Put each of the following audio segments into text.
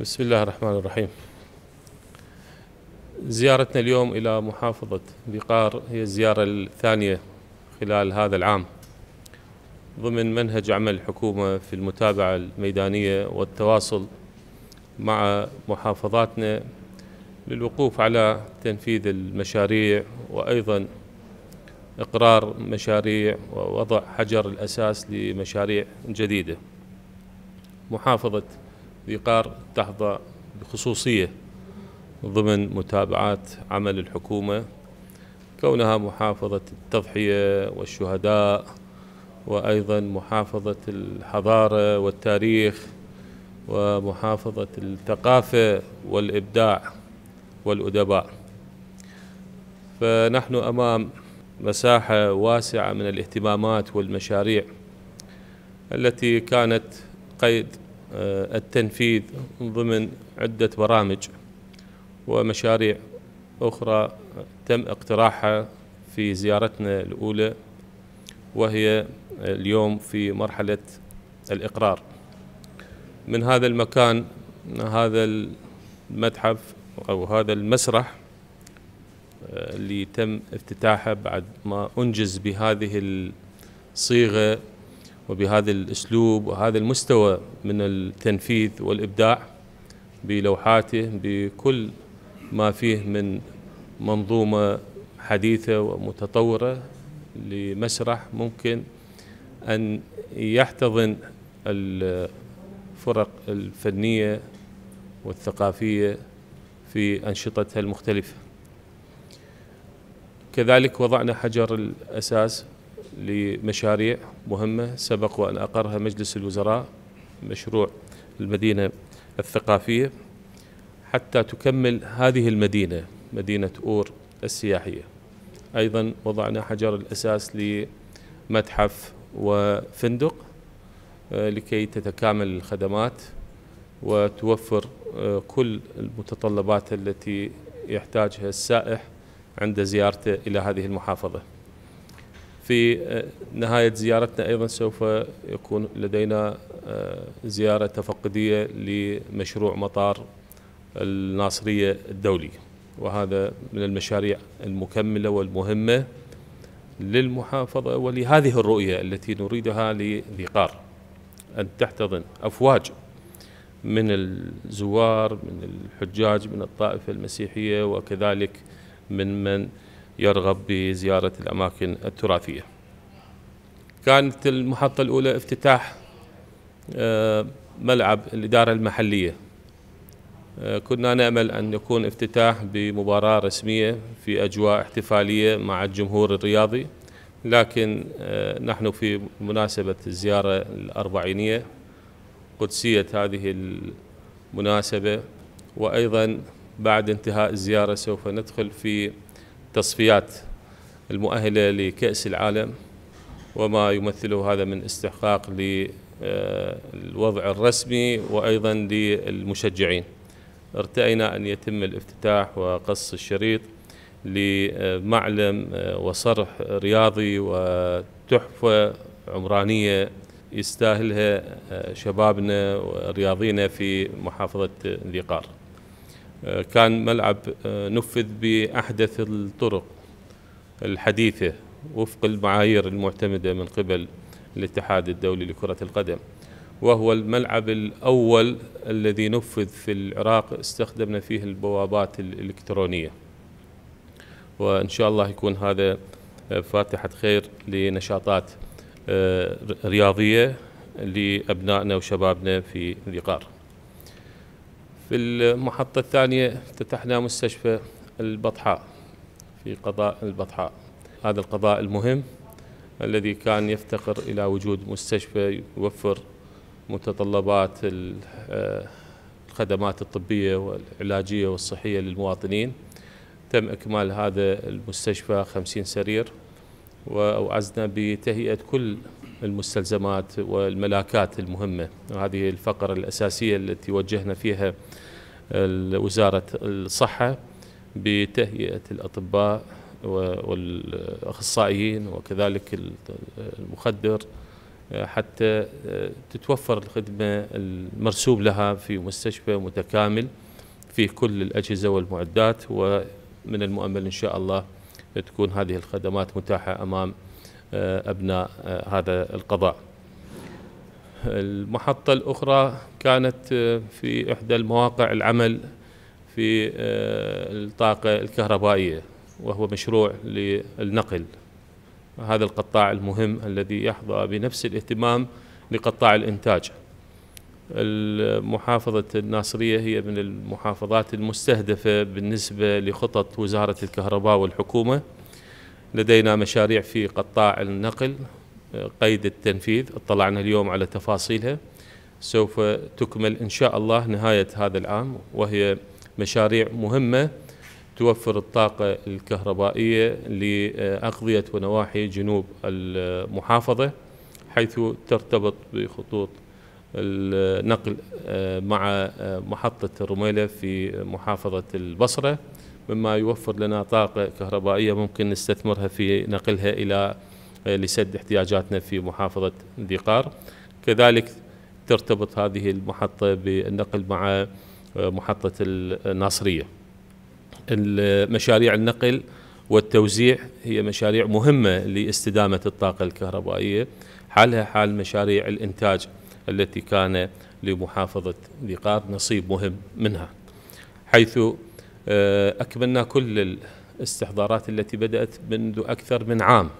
بسم الله الرحمن الرحيم زيارتنا اليوم إلى محافظة بقار هي الزيارة الثانية خلال هذا العام ضمن منهج عمل الحكومة في المتابعة الميدانية والتواصل مع محافظاتنا للوقوف على تنفيذ المشاريع وأيضا إقرار مشاريع ووضع حجر الأساس لمشاريع جديدة محافظة الإيقار تحظى بخصوصية ضمن متابعات عمل الحكومة كونها محافظة التضحية والشهداء وأيضا محافظة الحضارة والتاريخ ومحافظة الثقافة والإبداع والأدباء فنحن أمام مساحة واسعة من الاهتمامات والمشاريع التي كانت قيد آه، التنفيذ ضمن عدة برامج ومشاريع أخرى تم اقتراحها في زيارتنا الأولى وهي اليوم في مرحلة الإقرار من هذا المكان هذا المتحف أو هذا المسرح آه، اللي تم افتتاحه بعد ما أنجز بهذه الصيغة وبهذا الاسلوب وهذا المستوى من التنفيذ والابداع بلوحاته بكل ما فيه من منظومه حديثه ومتطوره لمسرح ممكن ان يحتضن الفرق الفنيه والثقافيه في انشطتها المختلفه. كذلك وضعنا حجر الاساس لمشاريع مهمة سبق وأن أقرها مجلس الوزراء مشروع المدينة الثقافية حتى تكمل هذه المدينة مدينة أور السياحية أيضا وضعنا حجر الأساس لمتحف وفندق آه، لكي تتكامل الخدمات وتوفر آه، كل المتطلبات التي يحتاجها السائح عند زيارته إلى هذه المحافظة في آه، نهاية زيارتنا أيضا سوف يكون لدينا آه، زيارة تفقدية لمشروع مطار الناصرية الدولي وهذا من المشاريع المكملة والمهمة للمحافظة ولهذه الرؤية التي نريدها لذقار أن تحتضن أفواج من الزوار من الحجاج من الطائفة المسيحية وكذلك من من يرغب بزيارة الأماكن التراثية كانت المحطة الأولى افتتاح آه، ملعب الإدارة المحلية آه، كنا نأمل أن يكون افتتاح بمباراة رسمية في أجواء احتفالية مع الجمهور الرياضي لكن آه، نحن في مناسبة الزيارة الأربعينية قدسية هذه المناسبة وأيضا بعد انتهاء الزيارة سوف ندخل في التصفيات المؤهله لكاس العالم وما يمثله هذا من استحقاق للوضع آه، الرسمي وايضا للمشجعين. ارتئينا ان يتم الافتتاح وقص الشريط لمعلم آه، وصرح رياضي وتحفه عمرانيه يستاهلها آه، شبابنا ورياضينا في محافظه ذي قار. كان ملعب آه، نفذ بأحدث الطرق الحديثة وفق المعايير المعتمدة من قبل الاتحاد الدولي لكرة القدم وهو الملعب الأول الذي نفذ في العراق استخدمنا فيه البوابات الإلكترونية وإن شاء الله يكون هذا آه، فاتحة خير لنشاطات آه، رياضية لأبنائنا وشبابنا في ذقار في المحطة الثانية افتتحنا مستشفى البطحاء في قضاء البطحاء هذا القضاء المهم الذي كان يفتقر إلى وجود مستشفى يوفر متطلبات آه، الخدمات الطبية والعلاجية والصحية للمواطنين تم إكمال هذا المستشفى 50 سرير وأوعزنا بتهيئة كل المستلزمات والملاكات المهمة هذه الفقرة الأساسية التي وجهنا فيها وزارة الصحة بتهيئة الأطباء والأخصائيين وكذلك المخدر حتى تتوفر الخدمة المرسوم لها في مستشفى متكامل فيه كل الأجهزة والمعدات ومن المؤمل إن شاء الله تكون هذه الخدمات متاحة أمام آه، أبناء آه، هذا القضاء المحطة الأخرى كانت آه، في إحدى المواقع العمل في الطاقة الكهربائية وهو مشروع للنقل هذا القطاع المهم الذي يحظى بنفس الاهتمام لقطاع الإنتاج المحافظة الناصرية هي من المحافظات المستهدفة بالنسبة لخطط وزارة الكهرباء والحكومة لدينا مشاريع في قطاع النقل قيد التنفيذ اطلعنا اليوم على تفاصيلها سوف تكمل إن شاء الله نهاية هذا العام وهي مشاريع مهمة توفر الطاقة الكهربائية لأقضية ونواحي جنوب المحافظة حيث ترتبط بخطوط النقل مع محطة الرميلة في محافظة البصرة مما يوفر لنا طاقة كهربائية ممكن نستثمرها في نقلها إلى آه، لسد احتياجاتنا في محافظة ذي قار كذلك ترتبط هذه المحطة بالنقل مع آه، محطة الناصرية المشاريع النقل والتوزيع هي مشاريع مهمة لاستدامة الطاقة الكهربائية حالها حال مشاريع الإنتاج التي كان لمحافظة ذي قار نصيب مهم منها حيث آه، أكملنا كل الاستحضارات التي بدأت منذ أكثر من عام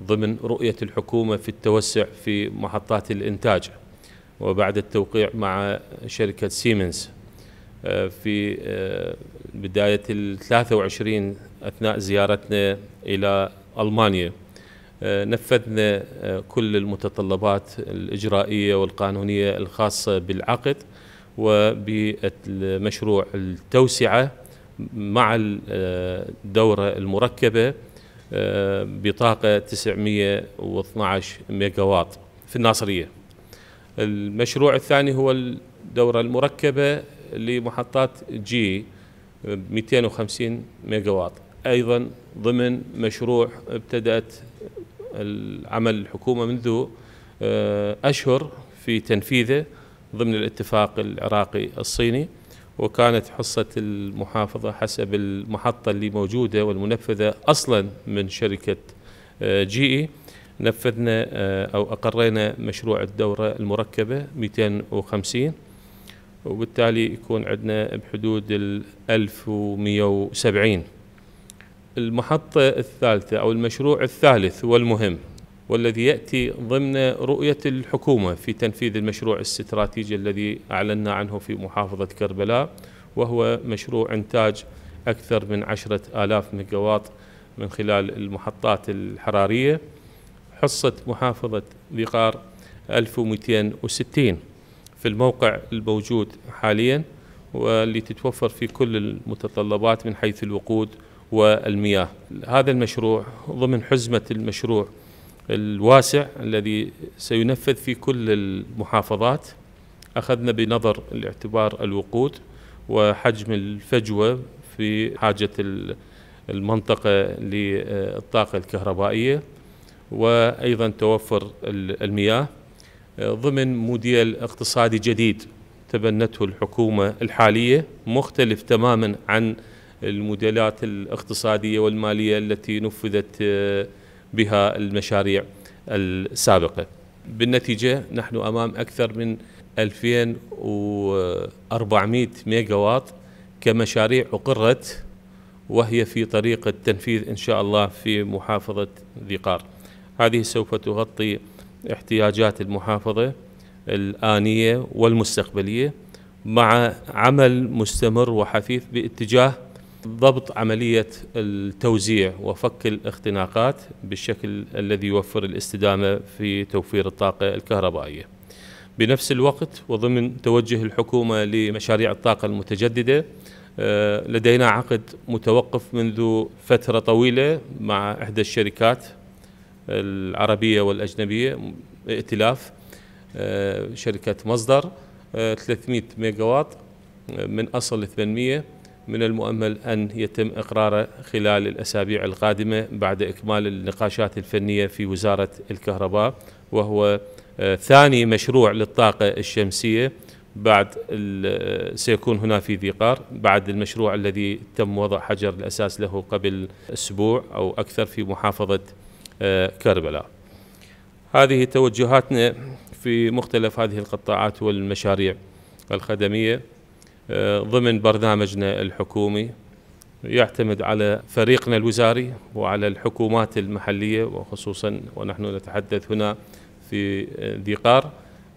ضمن رؤية الحكومة في التوسع في محطات الإنتاج وبعد التوقيع مع شركة سيمنز آه، في آه، بداية ال 23 أثناء زيارتنا إلى ألمانيا نفذنا كل المتطلبات الإجرائية والقانونية الخاصة بالعقد وبالمشروع التوسعة مع الدورة آه، المركبة آه، بطاقة 912 ميجاوات في الناصرية المشروع الثاني هو الدورة المركبة لمحطات جي 250 ميجاوات أيضا ضمن مشروع ابتدأت العمل الحكومة منذ آه، أشهر في تنفيذه ضمن الاتفاق العراقي الصيني وكانت حصة المحافظة حسب المحطة اللي موجودة والمنفذة أصلا من شركة آه، جي إي نفذنا آه، أو أقرينا مشروع الدورة المركبة 250 وبالتالي يكون عندنا بحدود ال 1170 المحطة الثالثة أو المشروع الثالث والمهم والذي يأتي ضمن رؤية الحكومة في تنفيذ المشروع الاستراتيجي الذي أعلنا عنه في محافظة كربلاء وهو مشروع إنتاج أكثر من عشرة آلاف ميجاوات من خلال المحطات الحرارية حصة محافظة بقار 1260 في الموقع الموجود حاليا واللي تتوفر في كل المتطلبات من حيث الوقود والمياه هذا المشروع ضمن حزمة المشروع الواسع الذي سينفذ في كل المحافظات أخذنا بنظر الاعتبار الوقود وحجم الفجوة في حاجة المنطقة للطاقة الكهربائية وأيضا توفر المياه ضمن موديل اقتصادي جديد تبنته الحكومة الحالية مختلف تماما عن الموديلات الاقتصادية والمالية التي نفذت آه، بها المشاريع السابقة بالنتيجة نحن أمام أكثر من 2400 ميجاوات كمشاريع أقرت وهي في طريق التنفيذ إن شاء الله في محافظة ذي قار هذه سوف تغطي احتياجات المحافظة الآنية والمستقبلية مع عمل مستمر وحثيث باتجاه ضبط عملية التوزيع وفك الاختناقات بالشكل الذي يوفر الاستدامة في توفير الطاقة الكهربائية بنفس الوقت وضمن توجه الحكومة لمشاريع الطاقة المتجددة آه، لدينا عقد متوقف منذ فترة طويلة مع إحدى الشركات العربية والأجنبية ائتلاف آه، شركة مصدر 300 آه، ميجاوات من أصل 800 من المؤمل أن يتم إقراره خلال الأسابيع القادمة بعد إكمال النقاشات الفنية في وزارة الكهرباء وهو آه، ثاني مشروع للطاقة الشمسية بعد آه، سيكون هنا في ذيقار بعد المشروع الذي تم وضع حجر الأساس له قبل أسبوع أو أكثر في محافظة آه، كربلاء هذه توجهاتنا في مختلف هذه القطاعات والمشاريع الخدمية ضمن برنامجنا الحكومي يعتمد على فريقنا الوزاري وعلى الحكومات المحلية وخصوصا ونحن نتحدث هنا في ذي قار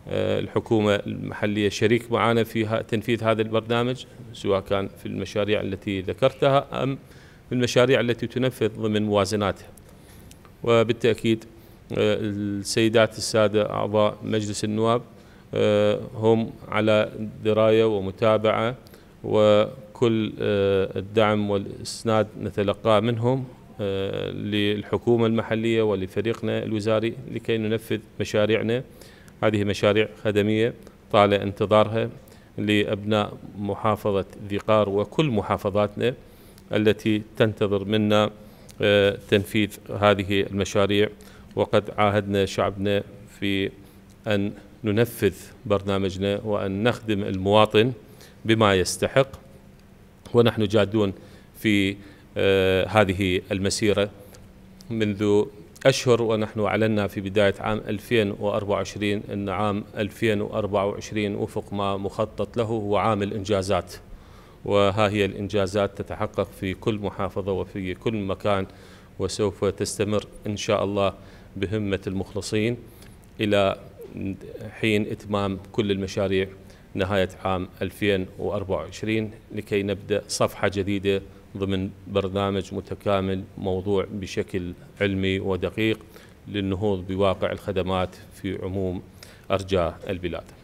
آه، الحكومة المحلية شريك معنا في تنفيذ هذا البرنامج سواء كان في المشاريع التي ذكرتها أم في المشاريع التي تنفذ ضمن موازناتها وبالتأكيد آه، السيدات السادة أعضاء مجلس النواب آه، هم على دراية ومتابعة وكل آه، الدعم والإسناد نتلقاه منهم آه، للحكومة المحلية ولفريقنا الوزاري لكي ننفذ مشاريعنا هذه مشاريع خدمية طال انتظارها لأبناء محافظة ذي قار وكل محافظاتنا التي تنتظر منا تنفيذ هذه المشاريع وقد عاهدنا شعبنا في أن ننفذ برنامجنا وأن نخدم المواطن بما يستحق ونحن جادون في آه، هذه المسيرة منذ أشهر ونحن أعلنا في بداية عام 2024 أن عام 2024 وفق ما مخطط له هو عام الإنجازات وها هي الإنجازات تتحقق في كل محافظة وفي كل مكان وسوف تستمر إن شاء الله بهمة المخلصين إلى حين إتمام كل المشاريع نهاية عام 2024 لكي نبدأ صفحة جديدة ضمن برنامج متكامل موضوع بشكل علمي ودقيق للنهوض بواقع الخدمات في عموم أرجاء البلاد